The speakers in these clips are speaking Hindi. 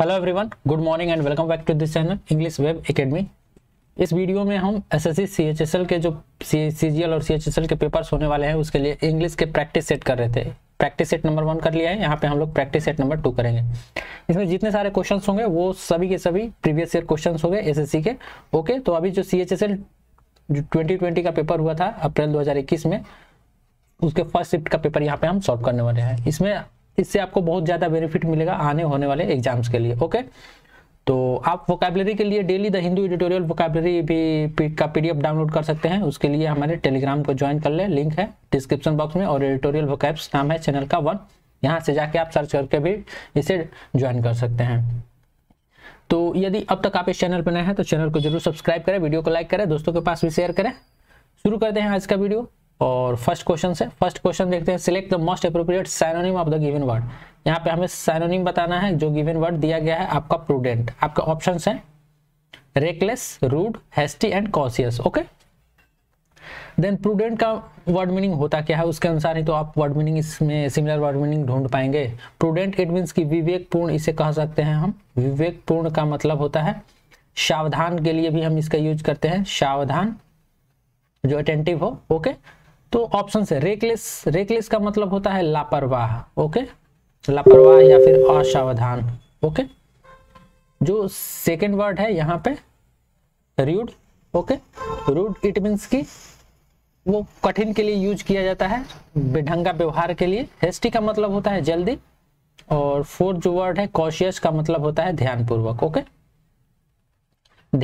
Hello everyone good morning and welcome back to this channel English web academy इस वीडियो में हम एसएससी सीएचएसएल के जो सी और सीएचएसएल के पेपर्स होने वाले हैं उसके लिए इंग्लिश के प्रैक्टिस सेट कर रहे थे प्रैक्टिस सेट नंबर वन कर लिया है यहाँ पे हम लोग प्रैक्टिस सेट नंबर टू करेंगे इसमें जितने सारे क्वेश्चन होंगे वो सभी के सभी प्रीवियस ईयर क्वेश्चन होंगे एस के ओके तो अभी जो सी एच का पेपर हुआ था अप्रैल दो में उसके फर्स्ट शिफ्ट का पेपर यहाँ पे हम सॉल्व करने वाले हैं इसमें इससे आपको बहुत ज़्यादा बेनिफिट मिलेगा आने होने वाले एग्जाम्स के लिए ओके तो आप वोकेबलरी के लिए daily the Hindu editorial vocabulary भी का पीडीएफ डाउनलोड कर सकते हैं उसके लिए हमारे टेलीग्राम को ज्वाइन कर ले लिंक है डिस्क्रिप्शन बॉक्स में और एडिटोरियल वोकैब्स नाम है चैनल का वन यहाँ से जाके आप सर्च करके भी इसे ज्वाइन कर सकते हैं तो यदि अब तक आप इस चैनल पर नए हैं तो चैनल को जरूर सब्सक्राइब करें वीडियो को लाइक करें दोस्तों के पास भी शेयर करें शुरू कर हैं आज का वीडियो और फर्स्ट क्वेश्चन से फर्स्ट क्वेश्चन देखते हैं select the most appropriate synonym of the given word यहाँ पे हमें सैनोनिम बताना है जो गिवन वर्ड दिया गया है आपका प्रूडेंट आपके ऑप्शन है reckless rude hasty and cautious okay then prudent का वर्ड मीनिंग होता क्या है उसके अनुसार ही तो आप वर्ड मीनिंग इसमें सिमिलर वर्ड मीनिंग ढूंढ पाएंगे प्रूडेंट इट मीन्स कि विवेकपूर्ण इसे कह सकते हैं हम विवेकपूर्ण का मतलब होता है सावधान के लिए भी हम इसका यूज करते हैं सावधान जो अटेंटिव हो ओके okay? तो ऑप्शन से रेकलेस रेकलेस का मतलब होता है लापरवाह ओके लापरवाह या फिर असावधान ओके जो सेकेंड वर्ड है यहाँ पे rude okay rude it means की वो कठिन के लिए यूज किया जाता है बेढंगा व्यवहार के लिए हेस्टी का मतलब होता है जल्दी और फोर्थ जो वर्ड है कॉशियस का मतलब होता है ध्यानपूर्वक ओके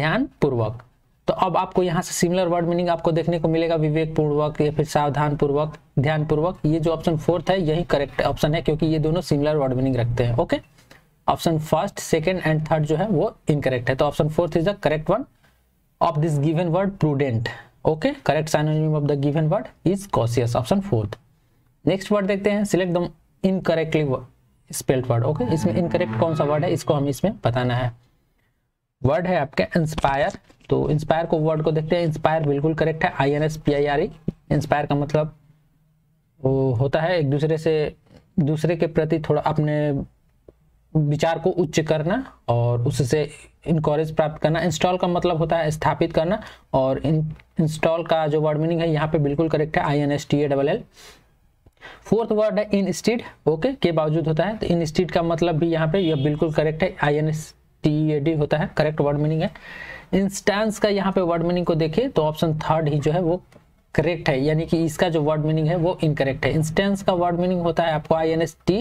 ध्यानपूर्वक तो अब आपको यहाँ से सिमिलर वर्ड मीनिंग आपको देखने को मिलेगा विवेक पूर्वक या फिर सावधान पूर्वक ध्यान पूर्वक ये जो ऑप्शन फोर्थ है यही करेक्ट ऑप्शन है क्योंकि ये दोनों सिमिलर वर्ड मीनिंग रखते हैं okay option first second and third जो है वो इनकरेक्ट है तो option fourth is the correct one of this given word prudent okay correct synonym of the given word is cautious option fourth next word देखते हैं select the incorrectly spelled word okay इसमें इनकरेक्ट कौन सा वर्ड है इसको हम इसमें बताना है वर्ड है आपके इंस्पायर तो इंस्पायर को वर्ड को देखते हैं इंस्पायर बिल्कुल करेक्ट है I N S P I R E inspire का मतलब वो होता है एक दूसरे से दूसरे के प्रति थोड़ा अपने विचार को उच्च करना और उससे इनकोरेज प्राप्त करना इंस्टॉल का मतलब होता है स्थापित करना और इंस्टॉल का जो वर्ड मीनिंग है यहाँ पे बिल्कुल करेक्ट है I N S T A double L fourth word है इन स्टीड ओके के बावजूद होता है तो इन स्टीड का मतलब भी यहाँ पे यह बिल्कुल करेक्ट है I N S T A D होता है करेक्ट वर्ड मीनिंग है इंस्टेंस का यहाँ पे वर्ड मीनिंग को देखिए तो ऑप्शन थर्ड ही जो है वो करेक्ट है यानी कि इसका जो वर्ड मीनिंग है वो इनकरेक्ट है इंस्टेंस का वर्ड मीनिंग होता है आपको I N S T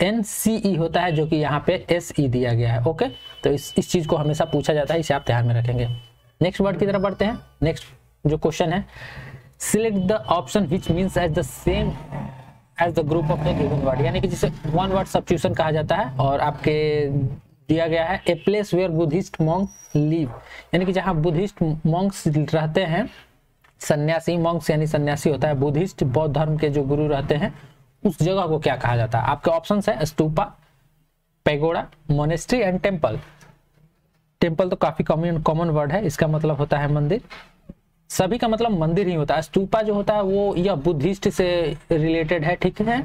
N C E होता है जो कि यहाँ पे एस ई e दिया गया है ओके तो इस इस चीज़ को हमेशा पूछा जाता है इसे आप ध्यान में रखेंगे नेक्स्ट वर्ड की तरफ बढ़ते हैं नेक्स्ट जो क्वेश्चन है select the option which means as the same as the group of the given word यानी कि जिसे वन वर्ड सब्सिट्यूशन कहा जाता है और आपके दिया गया है a place where Buddhist monk live यानी कि जहाँ बुद्धिस्ट मॉन्ग्स रहते हैं सन्यासी मॉन्ग्स यानी सन्यासी होता है बुद्धिस्ट बौद्ध धर्म के जो गुरु रहते हैं उस जगह को क्या कहा जाता है आपके ऑप्शन है stupa pagoda monastery and temple temple तो काफी कॉमन कॉमन वर्ड है इसका मतलब होता है मंदिर सभी का मतलब मंदिर ही होता है स्तूपा जो होता है वो यह बुद्धिस्ट से रिलेटेड है ठीक है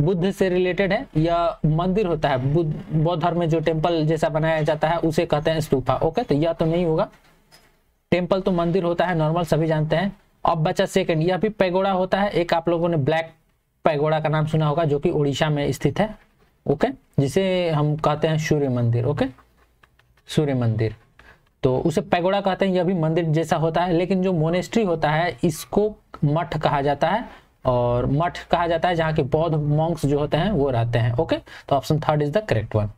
बुद्ध से रिलेटेड है या मंदिर होता है बुद्ध बौद्ध धर्म में जो टेम्पल जैसा बनाया जाता है उसे कहते हैं स्तूफा हाँ, ओके तो यह तो नहीं होगा टेम्पल तो मंदिर होता है नॉर्मल सभी जानते हैं अब बचा सेकंड यह भी पैगोड़ा होता है एक आप लोगों ने ब्लैक पैगोड़ा का नाम सुना होगा जो कि उड़ीसा में स्थित है ओके जिसे हम कहते हैं सूर्य मंदिर ओके सूर्य मंदिर तो उसे पैगोड़ा कहते हैं यह भी मंदिर जैसा होता है लेकिन जो मोनेस्ट्री होता है इसको मठ कहा जाता है और मठ कहा जाता है जहां के बौद्ध मॉन्क्स जो होते हैं वो रहते हैं ओके तो option third is the correct one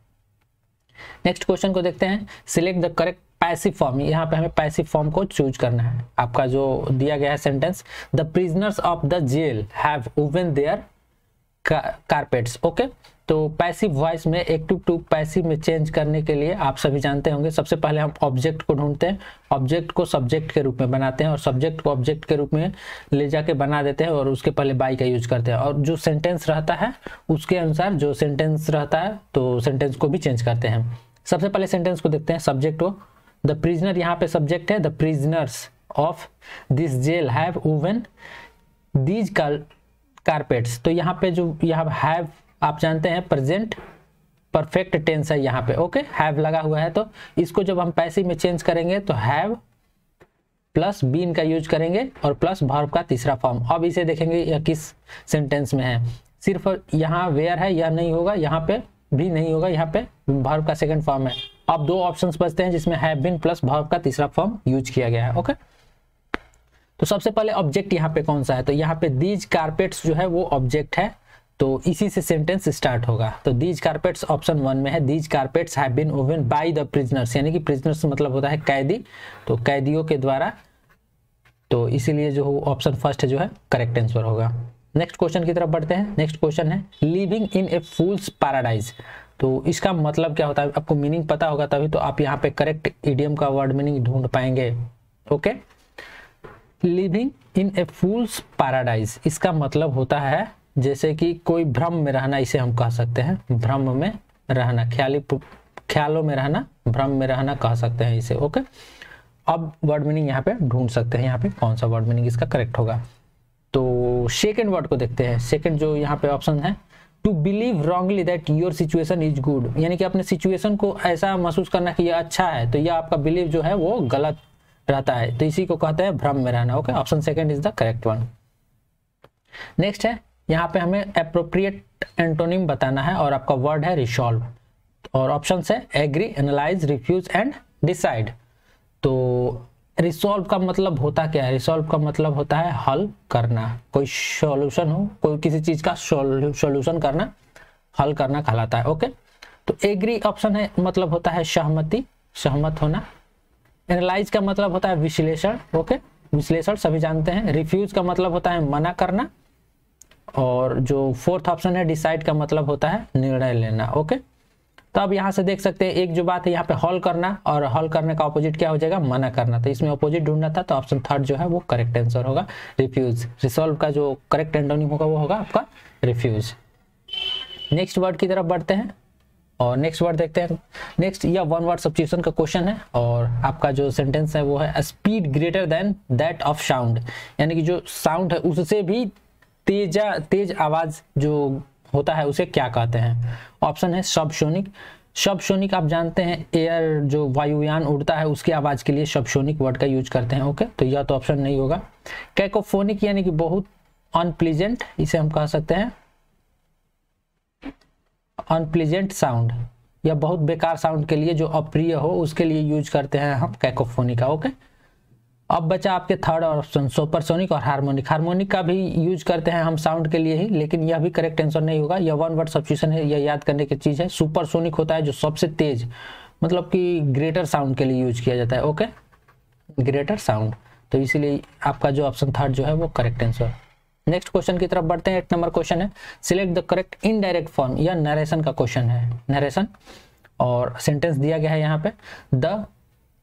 next question को देखते हैं select the correct passive form यहाँ पे हमें पैसिव फॉर्म को चूज करना है आपका जो दिया गया है sentence the prisoners of the jail have woven their carpets okay तो पैसिव वॉइस में एक्टिव टू पैसिव में चेंज करने के लिए आप सभी जानते होंगे सबसे पहले हम ऑब्जेक्ट को ढूंढते हैं ऑब्जेक्ट को सब्जेक्ट के रूप में बनाते हैं और सब्जेक्ट को ऑब्जेक्ट के रूप में ले जाके बना देते हैं और उसके पहले बाई का यूज करते हैं और जो सेंटेंस रहता है उसके अनुसार जो सेंटेंस रहता है तो सेंटेंस को भी चेंज करते हैं सबसे पहले सेंटेंस को देखते हैं सब्जेक्ट को द प्रिजनर यहाँ पे सब्जेक्ट है the prisoners of this jail have woven these carpets तो यहाँ पे जो यहाँ हैव आप जानते हैं प्रेजेंट परफेक्ट टेंस है यहाँ पे ओके हैव लगा हुआ है तो इसको जब हम पैसे में चेंज करेंगे तो हैव प्लस बीन का यूज करेंगे और प्लस भर्व का तीसरा फॉर्म अब इसे देखेंगे यह किस सेंटेंस में है सिर्फ यहाँ वेयर है यह नहीं होगा यहाँ पे भी नहीं होगा यहाँ पे भर्व का सेकंड फॉर्म है अब दो ऑप्शंस बचते हैं जिसमें हैव बीन प्लस भर्व का तीसरा फॉर्म यूज किया गया है ओके तो सबसे पहले ऑब्जेक्ट यहाँ पे कौन सा है तो यहाँ पे दीज कारपेट्स जो है वो ऑब्जेक्ट है तो इसी से सेंटेंस स्टार्ट होगा तो दीज कारपेट्स ऑप्शन वन में है these carpets have been woven by the prisoners यानी कि प्रिजनर्स मतलब होता है कैदी तो कैदियों के द्वारा तो इसीलिए जो ऑप्शन फर्स्ट जो है करेक्ट आंसर होगा नेक्स्ट क्वेश्चन की तरफ बढ़ते हैं नेक्स्ट क्वेश्चन है living in a fool's paradise तो इसका मतलब क्या होता है आपको मीनिंग पता होगा तभी तो आप यहाँ पे करेक्ट ईडियम का वर्ड मीनिंग ढूंढ पाएंगे okay living in a fool's paradise इसका मतलब होता है जैसे कि कोई भ्रम में रहना इसे हम कह सकते हैं भ्रम में रहना ख्याली ख्यालों में रहना भ्रम में रहना कह सकते हैं इसे ओके अब वर्ड मीनिंग यहाँ पे ढूंढ सकते हैं यहाँ पे कौन सा वर्ड मीनिंग इसका करेक्ट होगा तो सेकेंड वर्ड को देखते हैं सेकेंड जो यहाँ पे ऑप्शन है to believe wrongly that your situation is good यानी कि अपने सिचुएशन को ऐसा महसूस करना कि यह अच्छा है तो यह आपका बिलीव जो है वो गलत रहता है तो इसी को कहते हैं भ्रम में रहना okay option second is the correct one next है यहाँ पे हमें अप्रोप्रिएट एंटोनिम बताना है और आपका वर्ड है रिसॉल्व और ऑप्शन है agree analyse refuse and decide तो रिसॉल्व का मतलब होता क्या है रिसॉल्व का मतलब होता है हल करना कोई सॉल्यूशन हो कोई किसी चीज का सॉल्यूशन करना हल करना कहलाता है ओके तो एग्री ऑप्शन है मतलब होता है सहमति सहमत होना एनालाइज का मतलब होता है विश्लेषण ओके विश्लेषण सभी जानते हैं रिफ्यूज का मतलब होता है मना करना और जो फोर्थ ऑप्शन है डिसाइड का मतलब होता है निर्णय लेना ओके तो अब यहाँ से देख सकते हैं एक जो बात है यहाँ पे हॉल करना और हॉल करने का ऑपोजिट क्या हो जाएगा मना करना तो इसमें ऑपोजिट ढूंढना था तो ऑप्शन थर्ड जो है वो करेक्ट आंसर होगा रिफ्यूज रिसोल्व का जो करेक्ट एंडोनिम होगा वो होगा आपका रिफ्यूज नेक्स्ट वर्ड की तरफ बढ़ते हैं और नेक्स्ट वर्ड देखते हैं नेक्स्ट यह वन वर्ड सब्सिट्यूशन का क्वेश्चन है और आपका जो सेंटेंस है वो है speed greater than that of sound यानी कि जो साउंड है उससे भी तेजा तेज आवाज जो होता है उसे क्या कहते हैं ऑप्शन है सबसोनिक सबसोनिक आप जानते हैं एयर जो वायुयान उड़ता है उसकी आवाज़ के लिए सबसोनिक वर्ड का यूज करते हैं ओके तो यह तो ऑप्शन नहीं होगा कैकोफोनिक यानी कि बहुत अनप्लीजेंट इसे हम कह सकते हैं अनप्लीजेंट साउंड या बहुत बेकार साउंड के लिए जो अप्रिय हो उसके लिए यूज करते हैं हम कैकोफोनिका ओके अब बचा आपके थर्ड ऑप्शन सुपरसोनिक और हार्मोनिक हार्मोनिक का भी यूज करते हैं हम साउंड के लिए ही लेकिन यह भी करेक्ट आंसर नहीं होगा यह वन वर्ड सब्सिशन है यह याद करने की चीज़ है सुपरसोनिक होता है जो सबसे तेज मतलब कि ग्रेटर साउंड के लिए यूज किया जाता है ओके ग्रेटर साउंड तो इसीलिए आपका जो ऑप्शन थर्ड जो है वो करेक्ट आंसर नेक्स्ट क्वेश्चन की तरफ बढ़ते हैं एक नंबर क्वेश्चन है select the correct indirect form यह नरेशन का क्वेश्चन है नरेशन और सेंटेंस दिया गया है यहाँ पे the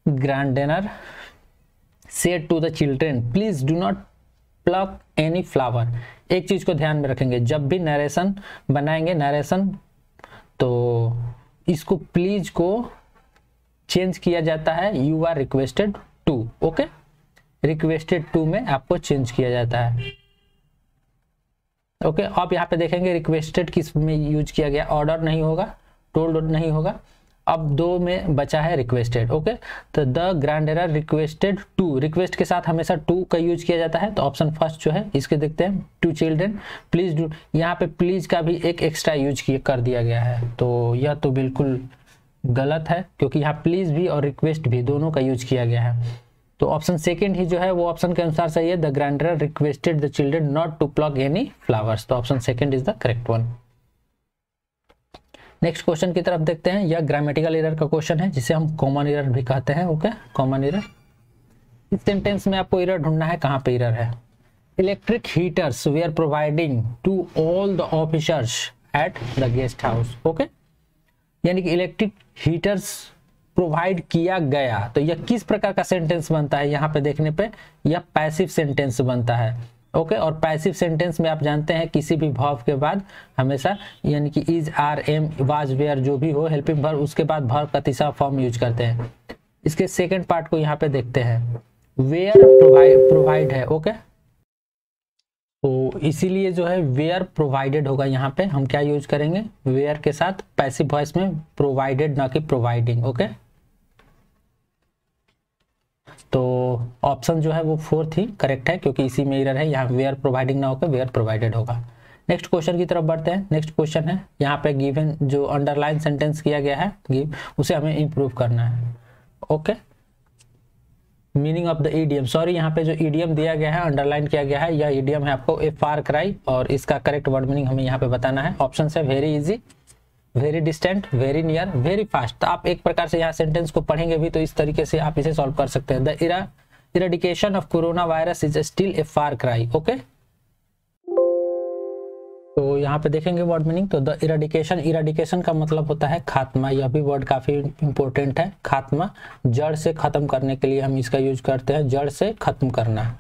gardener said to the children please do not pluck any flower एक चीज को ध्यान में रखेंगे जब भी नरेशन बनाएंगे नरेशन तो इसको प्लीज को चेंज किया जाता है you are requested to okay requested to में आपको चेंज किया जाता है ओके okay, आप यहाँ पे देखेंगे रिक्वेस्टेड किस में यूज किया गया ऑर्डर नहीं होगा टोल्ड नहीं होगा अब दो में बचा है रिक्वेस्टेड ओके तो the gardener requested to request के साथ हमेशा टू का यूज किया जाता है तो ऑप्शन फर्स्ट जो है इसके देखते हैं टू चिल्ड्रेन प्लीज डू यहाँ पे प्लीज का भी एक एक्स्ट्रा यूज कर दिया गया है तो यह तो बिल्कुल गलत है क्योंकि यहाँ प्लीज भी और रिक्वेस्ट भी दोनों का यूज किया गया है तो ऑप्शन सेकेंड ही जो है वो ऑप्शन के अनुसार सही है the gardener requested the children not to pluck any flowers तो option second is the correct one next question की तरफ देखते हैं यह ग्रामेटिकल एरर का क्वेश्चन है जिसे हम कॉमन एरर भी कहते हैं ओके कॉमन एरर इस सेंटेंस में आपको एरर ढूंढना है कहाँ पे एरर है electric heaters we are providing to all the officers at the guest house okay यानी कि इलेक्ट्रिक हीटर्स प्रोवाइड किया गया तो यह किस प्रकार का सेंटेंस बनता है यहाँ पे देखने पे यह पैसिव सेंटेंस बनता है ओके और पैसिव सेंटेंस में आप जानते हैं किसी भी भाव के बाद हमेशा यानी कि is are am was were जो भी हो हेल्पिंग भर उसके बाद भर का तीसरा फॉर्म यूज करते हैं इसके सेकेंड पार्ट को यहाँ पे देखते हैं वेयर प्रोवाइड प्रोवाइड है ओके तो इसीलिए जो है वेयर प्रोवाइडेड होगा यहाँ पे हम क्या यूज करेंगे वेयर के साथ पैसिव वॉइस में प्रोवाइडेड ना कि प्रोवाइडिंग ओके okay? तो ऑप्शन जो है वो फोर थी करेक्ट है क्योंकि इसी में इरर है यहाँ वेयर प्रोवाइडिंग ना होकर वेयर प्रोवाइडेड होगा नेक्स्ट क्वेश्चन की तरफ बढ़ते हैं नेक्स्ट क्वेश्चन है यहाँ पे गिवन जो अंडरलाइन सेंटेंस किया गया है गिव उसे हमें इम्प्रूव करना है okay meaning of the idiom sorry यहाँ पे जो ईडीएम दिया गया है अंडरलाइन किया गया है यह ईडीएम है आपको ए फार क्राई और इसका करेक्ट वर्ड मीनिंग हमें यहाँ पे बताना है ऑप्शन है very easy very distant very near very fast आप एक प्रकार से यहाँ सेंटेंस को पढ़ेंगे भी तो इस तरीके से आप इसे सॉल्व कर सकते हैं the era eradication of corona virus is still a far cry okay तो यहाँ पे देखेंगे वर्ड मीनिंग तो द इराडिकेशन इराडिकेशन का मतलब होता है खात्मा यह भी वर्ड काफ़ी इंपॉर्टेंट है खात्मा जड़ से ख़त्म करने के लिए हम इसका यूज करते हैं जड़ से ख़त्म करना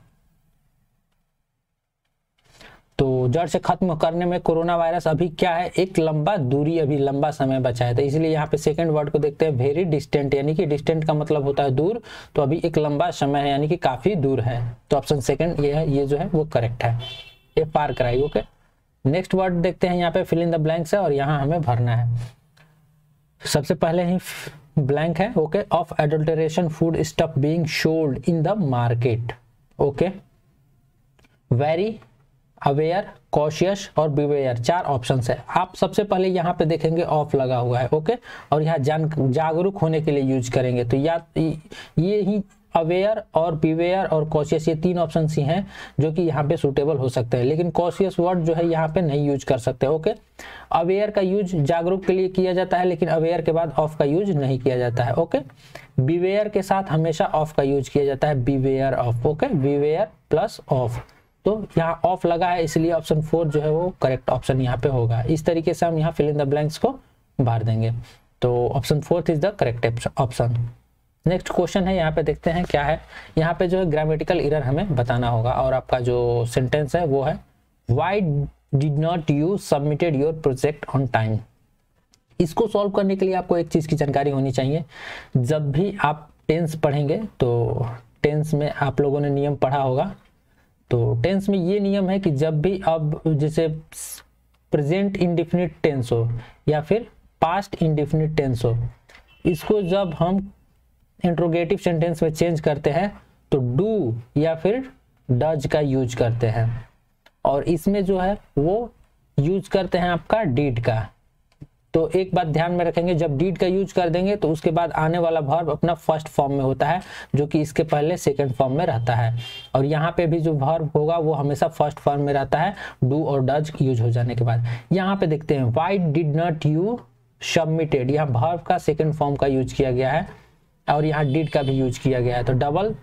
तो जड़ से खत्म करने में कोरोना वायरस अभी क्या है एक लंबा दूरी अभी लंबा समय बचा है तो इसलिए यहाँ पे सेकंड वर्ड को देखते हैं वेरी डिस्टेंट यानी कि डिस्टेंट का मतलब होता है दूर तो अभी एक लंबा समय है यानी कि काफी दूर है तो ऑप्शन सेकंड ये है ये जो है वो करेक्ट है ये पार कराई ओके नेक्स्ट वर्ड देखते हैं यहाँ पे फिल इन द ब्लैंक्स है और यहाँ हमें भरना है सबसे पहले ही ब्लैंक है okay of adulteration food stuff being sold in the market okay very aware cautious और बिवेयर चार ऑप्शन है आप सबसे पहले यहाँ पे देखेंगे ऑफ लगा हुआ है ओके और यहाँ जान जागरूक होने के लिए यूज करेंगे तो या ये ही अवेयर और बिवेयर और कॉशियस ये तीन ऑप्शन ही हैं जो कि यहाँ पे सूटेबल हो सकते हैं लेकिन कॉशियस वर्ड जो है यहाँ पे नहीं यूज कर सकते ओके अवेयर का यूज जागरूक के लिए किया जाता है लेकिन अवेयर के बाद ऑफ का यूज नहीं किया जाता है ओके बिवेयर के साथ हमेशा ऑफ का यूज किया जाता है beware of okay beware plus of तो यहाँ ऑफ लगा है इसलिए ऑप्शन फोर जो है वो करेक्ट ऑप्शन यहाँ पे होगा इस तरीके से हम यहाँ फिल इन द ब्लैंक्स को भर देंगे तो option fourth is the correct option next question है यहाँ पे देखते हैं क्या है यहाँ पे जो है ग्रामेटिकल इरर हमें बताना होगा और आपका जो सेंटेंस है वो है why did not you submitted your project on time इसको सॉल्व करने के लिए आपको एक चीज़ की जानकारी होनी चाहिए जब भी आप टेंस पढ़ेंगे तो टेंस में आप लोगों ने नियम पढ़ा होगा तो टेंस में ये नियम है कि जब भी अब जैसे प्रेजेंट इंडिफिनिट टेंस हो या फिर पास्ट इंडिफिनिट टेंस हो इसको जब हम इंट्रोगेटिव सेंटेंस में चेंज करते हैं तो डू या फिर डज का यूज करते हैं और इसमें जो है वो यूज करते हैं आपका डीड का तो एक बात ध्यान में रखेंगे जब डीड का यूज कर देंगे तो उसके बाद आने वाला वर्ब अपना फर्स्ट फॉर्म में होता है जो कि इसके पहले सेकेंड फॉर्म में रहता है और यहाँ पे भी जो वर्ब होगा वो हमेशा फर्स्ट फॉर्म में रहता है डू और डज यूज हो जाने के बाद यहाँ पे देखते हैं why did not you submitted यहाँ वर्ब का सेकेंड फॉर्म का यूज किया गया है और यहाँ डिड का भी यूज किया गया है तो डबल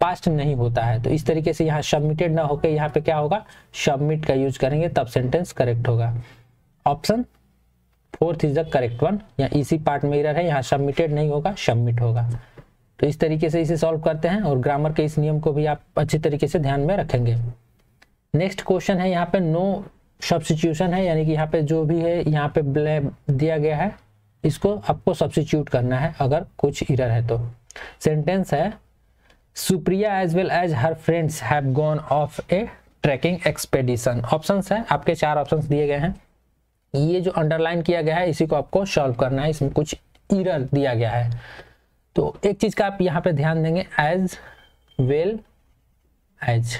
पास्ट नहीं होता है तो इस तरीके से यहाँ सबमिटेड ना होकर यहाँ पे क्या होगा सबमिट का यूज करेंगे तब सेंटेंस करेक्ट होगा option fourth is the correct one या इसी पार्ट में इरर है यहाँ सबमिटेड नहीं होगा सबमिट होगा तो इस तरीके से इसे सॉल्व करते हैं और ग्रामर के इस नियम को भी आप अच्छी तरीके से ध्यान में रखेंगे नेक्स्ट क्वेश्चन है यहाँ पे नो सब्सिट्यूशन है यानी कि यहाँ पे जो भी है यहाँ पे दिया गया है इसको आपको सब्सिट्यूट करना है अगर कुछ इरर है तो सेंटेंस है Supriya as well as her friends have gone off a trekking expedition options है आपके चार ऑप्शंस दिए गए हैं ये जो अंडरलाइन किया गया है इसी को आपको सॉल्व करना है इसमें कुछ इरर दिया गया है तो एक चीज़ का आप यहाँ पे ध्यान देंगे as well as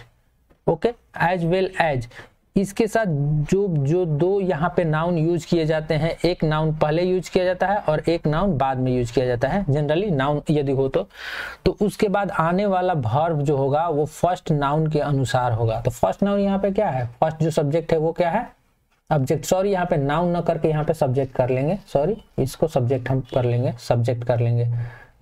okay as well as इसके साथ जो जो दो यहाँ पे नाउन यूज किए जाते हैं एक नाउन पहले यूज किया जाता है और एक नाउन बाद में यूज किया जाता है जनरली नाउन यदि हो तो तो उसके बाद आने वाला भर्व जो होगा वो फर्स्ट नाउन के अनुसार होगा तो फर्स्ट नाउन यहाँ पे क्या है फर्स्ट जो सब्जेक्ट है वो क्या है ऑब्जेक्ट सॉरी यहाँ पे नाउन न करके यहाँ पे सब्जेक्ट कर लेंगे सॉरी इसको सब्जेक्ट हम कर लेंगे सब्जेक्ट कर लेंगे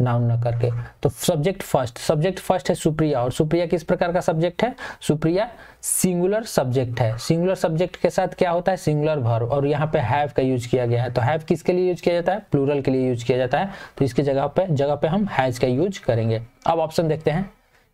नाउन न करके तो सब्जेक्ट फर्स्ट सब्जेक्ट फर्स्ट है सुप्रिया और सुप्रिया किस प्रकार का सब्जेक्ट है सुप्रिया सिंगुलर सब्जेक्ट है सिंगुलर सब्जेक्ट के साथ क्या होता है सिंगुलर भर और यहाँ पे हैव का यूज किया गया है तो हैव किसके लिए यूज किया जाता है प्लूरल के लिए यूज किया जाता है तो इसके जगह पे जगह पे हम हैज का यूज करेंगे अब ऑप्शन देखते हैं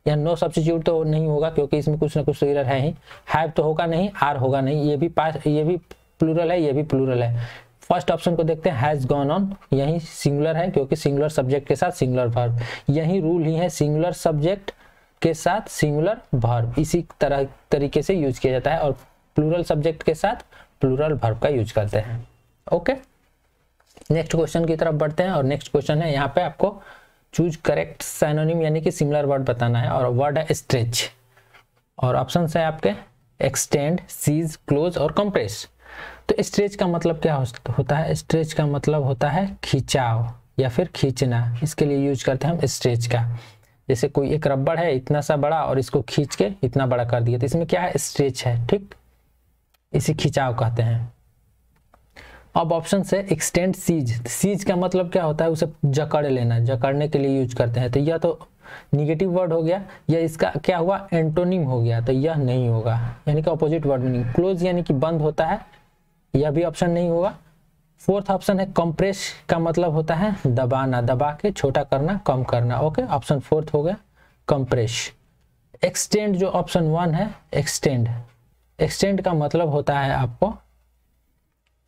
यहाँ नो सब्सिट्यूट तो नहीं होगा क्योंकि इसमें कुछ ना कुछ सीरर तो है ही हैव तो होगा नहीं आर होगा नहीं ये भी पास ये भी प्लूरल है ये भी प्लूरल है फर्स्ट ऑप्शन को देखते हैं हैज गॉन ऑन यही सिंगुलर है क्योंकि सिंगुलर सब्जेक्ट के साथ सिंगुलर वर्ब यही रूल ही है सिंगुलर सब्जेक्ट के साथ सिंगुलर वर्ब इसी तरह तरीके से यूज किया जाता है और प्लूरल सब्जेक्ट के साथ प्लूरल वर्ब का यूज करते हैं ओके नेक्स्ट क्वेश्चन की तरफ बढ़ते हैं और नेक्स्ट क्वेश्चन है यहाँ पे आपको चूज करेक्ट साइनोनिम यानी कि सिमिलर वर्ड बताना है और वर्ड है स्ट्रेच और ऑप्शन है आपके एक्सटेंड सीज क्लोज और कंप्रेस तो स्ट्रेच का मतलब क्या होता है स्ट्रेच का मतलब होता है खिंचाव या फिर खींचना इसके लिए यूज करते हैं हम स्ट्रेच का जैसे कोई एक रबड़ है इतना सा बड़ा और इसको खींच के इतना बड़ा कर दिया तो इसमें क्या है स्ट्रेच है ठीक इसे खिंचाव कहते हैं अब ऑप्शन से एक्सटेंड सीज सीज का मतलब क्या होता है उसे जकड़ लेना जकड़ने के लिए यूज करते हैं तो यह तो निगेटिव वर्ड हो गया या इसका क्या हुआ एंटोनिम हो गया तो यह नहीं होगा यानी कि अपोजिट वर्ड मीनिंग क्लोज यानी कि बंद होता है यह भी ऑप्शन नहीं होगा फोर्थ ऑप्शन है कंप्रेस का मतलब होता है दबाना दबा के छोटा करना कम करना ओके ऑप्शन फोर्थ हो गया कंप्रेस एक्सटेंड जो ऑप्शन वन है एक्सटेंड एक्सटेंड का मतलब होता है आपको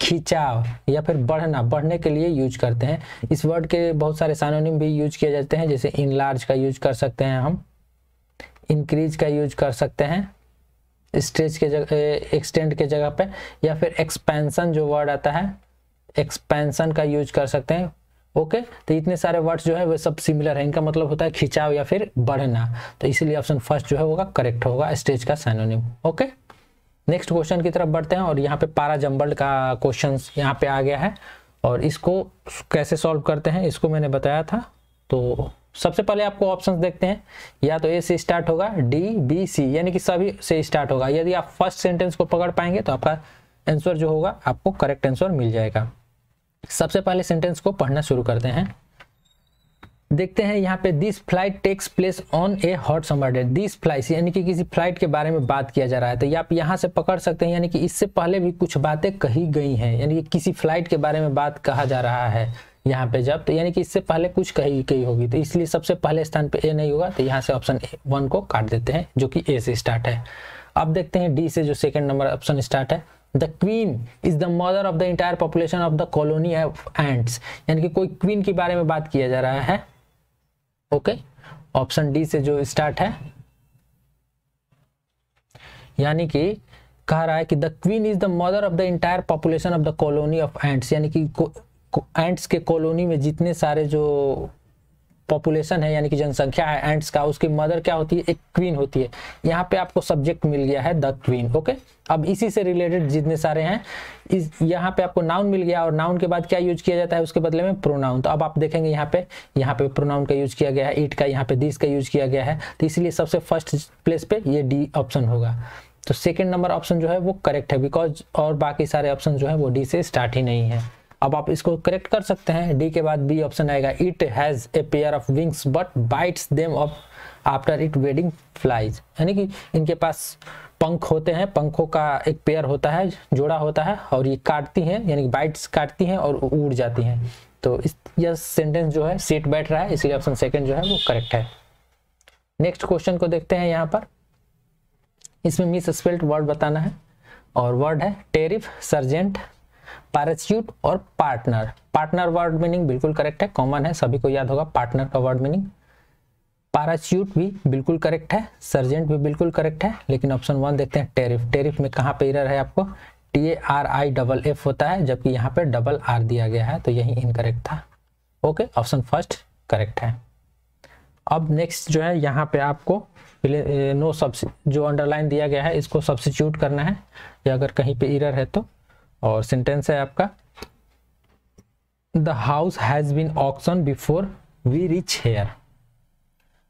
खिंचाव या फिर बढ़ना बढ़ने के लिए यूज करते हैं इस वर्ड के बहुत सारे सानोनिम भी यूज किए जाते हैं जैसे इनलार्ज का यूज कर सकते हैं हम इंक्रीज का यूज कर सकते हैं स्ट्रेच के जगह एक्सटेंड के जगह पे या फिर एक्सपेंसन जो वर्ड आता है एक्सपेंसन का यूज कर सकते हैं ओके तो इतने सारे वर्ड्स जो है वो सब सिमिलर है इनका मतलब होता है खिंचाव या फिर बढ़ना तो इसीलिए ऑप्शन फर्स्ट जो है होगा करेक्ट होगा स्टेज का synonym okay okay? Next question की तरफ बढ़ते हैं और यहाँ पे पारा जम्बल्ड का क्वेश्चन यहाँ पे आ गया है और इसको कैसे सॉल्व करते हैं इसको मैंने बताया था तो सबसे पहले आपको ऑप्शंस देखते हैं या तो ए से स्टार्ट होगा डी बी सी यानी कि सभी से स्टार्ट होगा यदि आप फर्स्ट सेंटेंस को पकड़ पाएंगे तो आपका आंसर जो होगा आपको करेक्ट आंसर मिल जाएगा सबसे पहले सेंटेंस को पढ़ना शुरू करते हैं देखते हैं यहाँ पे this flight takes place on a hot summer day this flight यानी कि किसी फ्लाइट के बारे में बात किया जा रहा है तो आप यहाँ से पकड़ सकते हैं यानी कि इससे पहले भी कुछ बातें कही गई हैं यानी कि किसी फ्लाइट के बारे में बात कहा जा रहा है यहाँ पे जब तो यानी कि इससे पहले कुछ कही गई होगी तो इसलिए सबसे पहले स्थान पर ए नहीं होगा तो यहाँ से ऑप्शन वन को काट देते हैं जो कि ए से स्टार्ट है अब देखते हैं डी से जो सेकेंड नंबर ऑप्शन स्टार्ट है the queen is the mother of the entire population of the colony of ants यानी कि कोई क्वीन के बारे में बात किया जा रहा है ओके ऑप्शन डी से जो स्टार्ट है यानी कि कह रहा है कि the queen is the mother of the entire population of the colony of ants यानी कि एंट्स के कॉलोनी में जितने सारे जो पॉपुलेशन है यानी कि जनसंख्या है एंट्स का उसकी मदर क्या होती है एक क्वीन होती है यहाँ पे आपको सब्जेक्ट मिल गया है द क्वीन ओके अब इसी से रिलेटेड जितने सारे हैं इस यहाँ पे आपको नाउन मिल गया और नाउन के बाद क्या यूज किया जाता है उसके बदले में प्रोनाउन तो अब आप देखेंगे यहाँ पे यहाँ पे प्रोनाउन का यूज किया गया है इट का यहाँ पे दिस का यूज किया गया है तो इसलिए सबसे फर्स्ट प्लेस पे ये डी ऑप्शन होगा तो सेकेंड नंबर ऑप्शन जो है वो करेक्ट है बिकॉज और बाकी सारे ऑप्शन जो है वो डी से स्टार्ट ही नहीं है अब आप इसको करेक्ट कर सकते हैं डी के बाद बी ऑप्शन आएगा it has a pair of wings but bites them off after it wedding flies यानी कि इनके पास पंख होते हैं पंखों का एक पेयर होता है जोड़ा होता है और ये काटती हैं यानी बाइट्स काटती हैं और उड़ जाती हैं तो इस यह सेंटेंस जो है सीट बैठ रहा है इसलिए ऑप्शन सेकंड जो है वो करेक्ट है नेक्स्ट क्वेश्चन को देखते हैं यहाँ पर इसमें मिस स्पेल्ड वर्ड बताना है और वर्ड है टेरिफ सर्जेंट पैराच्यूट और पार्टनर पार्टनर वर्ड मीनिंग बिल्कुल करेक्ट है कॉमन है सभी को याद होगा पार्टनर का वर्ड मीनिंग पैराच्यूट भी बिल्कुल करेक्ट है सर्जेंट भी बिल्कुल करेक्ट है लेकिन ऑप्शन वन देखते हैं टेरिफ टेरिफ में कहाँ पे इरर है आपको T A R I double F होता है जबकि यहाँ पे डबल आर दिया गया है तो यही इनकरेक्ट था ओके ऑप्शन फर्स्ट करेक्ट है अब नेक्स्ट जो है यहाँ पे आपको नो सब्स जो अंडरलाइन दिया गया है इसको सब्सिट्यूट करना है या अगर कहीं पे इरर है तो और सेंटेंस है आपका the house has been auction before we reach here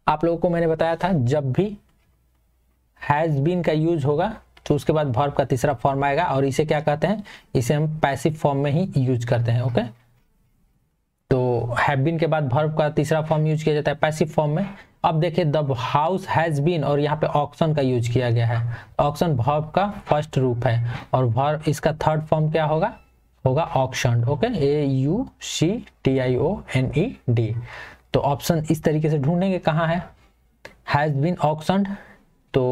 आप लोगों को मैंने बताया था जब भी हैज़ बीन का यूज होगा तो उसके बाद भर्व का तीसरा फॉर्म आएगा और इसे क्या कहते हैं इसे हम पैसिव फॉर्म में ही यूज करते हैं ओके okay? तो हैव बीन के बाद भर्व का तीसरा फॉर्म यूज किया जाता है पैसिव फॉर्म में अब देखिए द हाउस हैज़ बीन और यहाँ पे ऑक्शन का यूज किया गया है ऑक्शन भर्व का फर्स्ट रूप है और भर्व इसका थर्ड फॉर्म क्या होगा होगा auction okay A U C T I O N E D तो ऑप्शन इस तरीके से ढूंढेंगे कहाँ है हैज़ बीन ऑक्शन तो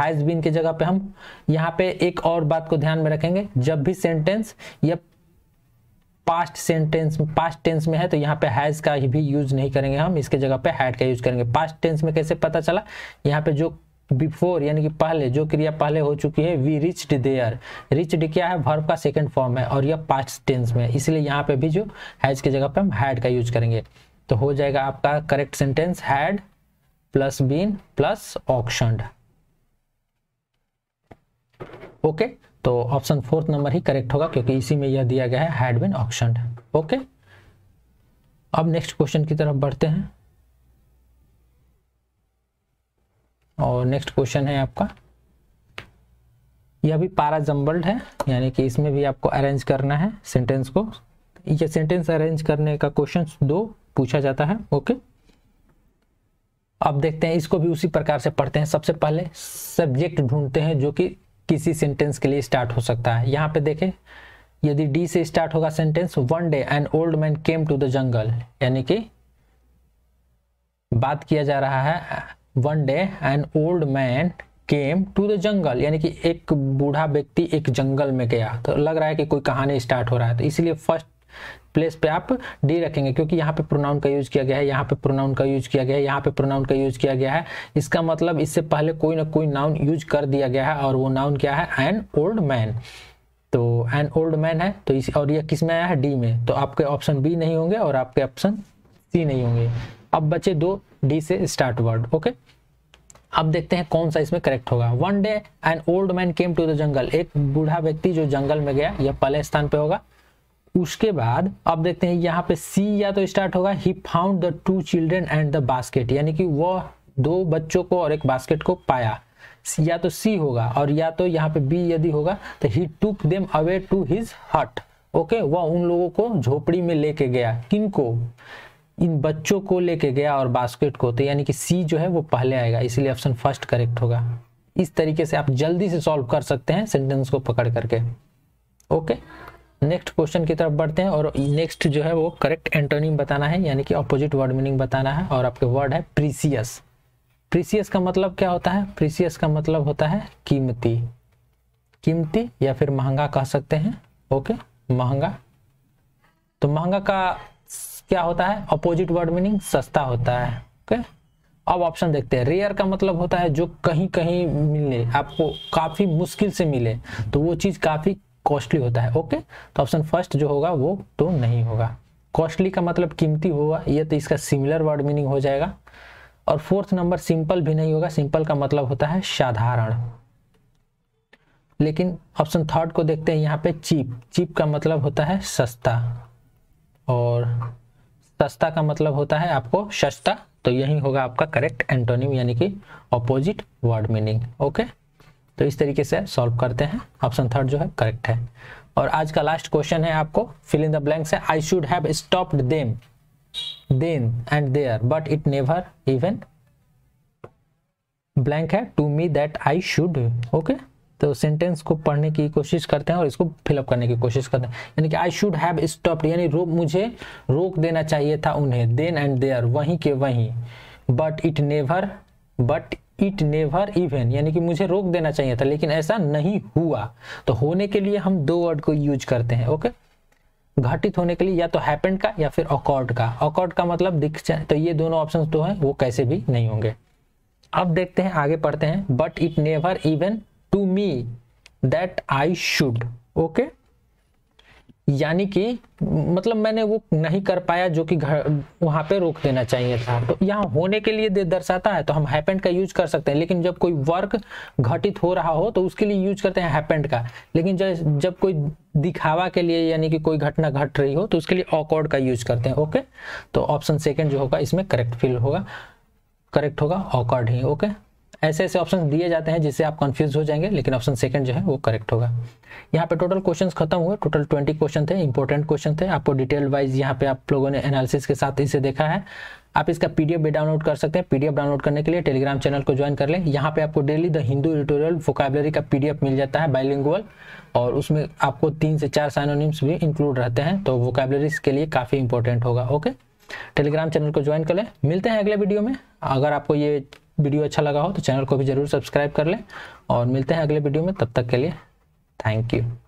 हैज़ बीन की जगह पे हम यहाँ पे एक और बात को ध्यान में रखेंगे जब भी सेंटेंस या पास्ट सेंटेंस पास्ट टेंस में है तो यहाँ पे हैज़ का भी यूज़ नहीं करेंगे हम इसके जगह पे हैड का यूज़ करेंगे पास्ट टेंस में कैसे पता चला यहाँ पे जो बिफोर यानी कि पहले जो क्रिया पहले हो चुकी है वी रिच्ड देयर रिच्ड क्या है भर्व का सेकंड फॉर्म है और यह पास्ट टेंस में इसलिए यहाँ पे भी जो हैज की जगह पे हम हैड का यूज करेंगे तो हो जाएगा आपका correct sentence had plus been plus auction okay तो ऑप्शन फोर्थ नंबर ही करेक्ट होगा क्योंकि इसी में यह दिया गया है हैड बिन ऑक्शनड ओके अब नेक्स्ट क्वेश्चन की तरफ बढ़ते हैं और नेक्स्ट क्वेश्चन है आपका यह भी पारा जम्बल्ड है यानी कि इसमें भी आपको अरेंज करना है सेंटेंस को यह सेंटेंस अरेंज करने का क्वेश्चन दो पूछा जाता है ओके अब देखते हैं इसको भी उसी प्रकार से पढ़ते हैं सबसे पहले सब्जेक्ट ढूंढते हैं जो कि किसी सेंटेंस के लिए स्टार्ट हो सकता है यहाँ पे देखें यदि डी से स्टार्ट होगा sentence one day an old man came to the jungle यानी कि बात किया जा रहा है one day an old man came to the jungle यानी कि एक बूढ़ा व्यक्ति एक जंगल में गया तो लग रहा है कि कोई कहानी स्टार्ट हो रहा है तो इसलिए फर्स्ट प्लेस पे आप डी रखेंगे क्योंकि यहाँ पे प्रोनाउन का यूज किया गया है यहाँ पे प्रोनाउन का यूज किया गया है यहाँ पे प्रोनाउन का यूज किया गया है इसका मतलब इससे पहले कोई ना कोई नाउन यूज कर दिया गया है और वो नाउन क्या है एन ओल्ड मैन तो एन ओल्ड मैन है तो इस और ये किस में आया है डी में तो आपके ऑप्शन बी नहीं होंगे और आपके ऑप्शन सी नहीं होंगे अब बचे दो डी से स्टार्ट वर्ड ओके अब देखते हैं कौन सा इसमें करेक्ट होगा one day an old man came to the jungle एक बूढ़ा व्यक्ति जो जंगल में गया यह पहले स्थान पे होगा उसके बाद अब देखते हैं यहाँ पे सी या तो स्टार्ट होगा ही found the two children and the basket यानी कि वह दो बच्चों को और एक बास्केट को पाया या तो सी होगा और या तो यहाँ पे बी यदि होगा तो ही took them away to his hut okay वह उन लोगों को झोपड़ी में लेके गया किनको इन बच्चों को लेके गया और बास्केट को तो यानी कि सी जो है वो पहले आएगा इसलिए ऑप्शन फर्स्ट करेक्ट होगा इस तरीके से आप जल्दी से सॉल्व कर सकते हैं सेंटेंस को पकड़ करके ओके नेक्स्ट क्वेश्चन की तरफ बढ़ते हैं और नेक्स्ट जो है वो करेक्ट एंटोनिम बताना है यानी कि ऑपोजिट वर्ड मीनिंग बताना है और आपके वर्ड है प्रीसियस प्रीसियस का मतलब क्या होता है प्रीसियस का मतलब होता है कीमती कीमती या फिर महंगा कह सकते हैं ओके महंगा तो महंगा का क्या होता है अपोजिट वर्ड मीनिंग सस्ता होता है ओके अब ऑप्शन देखते हैं रेयर का मतलब होता है जो कहीं कहीं मिले आपको काफ़ी मुश्किल से मिले तो वो चीज़ काफ़ी कॉस्टली होता है ओके तो ऑप्शन फर्स्ट जो होगा वो तो नहीं होगा कॉस्टली का मतलब कीमती होगा ये तो इसका सिमिलर वर्ड मीनिंग हो जाएगा और फोर्थ नंबर सिंपल भी नहीं होगा सिंपल का मतलब होता है साधारण लेकिन ऑप्शन थर्ड को देखते हैं यहाँ पे चीप चीप का मतलब होता है सस्ता और सस्ता का मतलब होता है आपको सस्ता तो यही होगा आपका करेक्ट एंटोनिम यानी कि ऑपोजिट वर्ड मीनिंग ओके तो इस तरीके से सॉल्व करते हैं ऑप्शन थर्ड जो है करेक्ट है और आज का लास्ट क्वेश्चन है आपको फिल इन द ब्लैंक्स है I should have stopped them then and there but it never even blank है to me that I should okay तो सेंटेंस को पढ़ने की कोशिश करते हैं और इसको फिलअप करने की कोशिश करते हैं यानी कि आई शुड हैव स्टॉप्ड यानी रोक मुझे रोक देना चाहिए था उन्हें देन एंड देयर वहीं के वहीं but it never but it never even यानी कि मुझे रोक देना चाहिए था लेकिन ऐसा नहीं हुआ तो होने के लिए हम दो वर्ड को यूज करते हैं ओके घटित होने के लिए या तो हैपेंड का या फिर अकॉर्ड का अकॉर्ड का मतलब दिख तो ये दोनों ऑप्शन तो हैं वो कैसे भी नहीं होंगे अब देखते हैं आगे पढ़ते हैं but it never even to me that I should okay यानी कि मतलब मैंने वो नहीं कर पाया जो कि घर वहाँ पे रोक देना चाहिए था तो यहाँ होने के लिए दर्शाता है तो हम हैपेंड का यूज कर सकते हैं लेकिन जब कोई वर्क घटित हो रहा हो तो उसके लिए यूज करते हैं हैपेंड का लेकिन जब जब कोई दिखावा के लिए यानी कि कोई घटना घट रही हो तो उसके लिए ऑकॉर्ड का यूज करते हैं ओके तो ऑप्शन सेकेंड जो होगा इसमें करेक्ट फील होगा करेक्ट होगा ऑकॉर्ड ही ओके ऐसे ऐसे ऑप्शन दिए जाते हैं जिससे आप कंफ्यूज हो जाएंगे लेकिन ऑप्शन सेकंड जो है वो करेक्ट होगा यहाँ पे टोटल क्वेश्चंस खत्म हुए टोटल ट्वेंटी क्वेश्चन थे इंपॉर्टेंट क्वेश्चन थे आपको डिटेल वाइज यहाँ पे आप लोगों ने एनालिसिस के साथ इसे देखा है आप इसका पीडीएफ भी डाउनलोड कर सकते हैं पीडीएफ डाउनलोड करने के लिए टेलीग्राम चैनल को ज्वाइन कर लें यहाँ पे आपको daily the Hindu editorial vocabulary का पीडीएफ मिल जाता है बाइलिंगुअल और उसमें आपको तीन से चार साइनोनिम्स भी इंक्लूड रहते हैं तो वोकाबलरीज के लिए काफ़ी इंपॉर्टेंट होगा ओके टेलीग्राम चैनल को ज्वाइन कर लें मिलते हैं अगले वीडियो में अगर आपको ये वीडियो अच्छा लगा हो तो चैनल को भी जरूर सब्सक्राइब कर लें और मिलते हैं अगले वीडियो में तब तक के लिए थैंक यू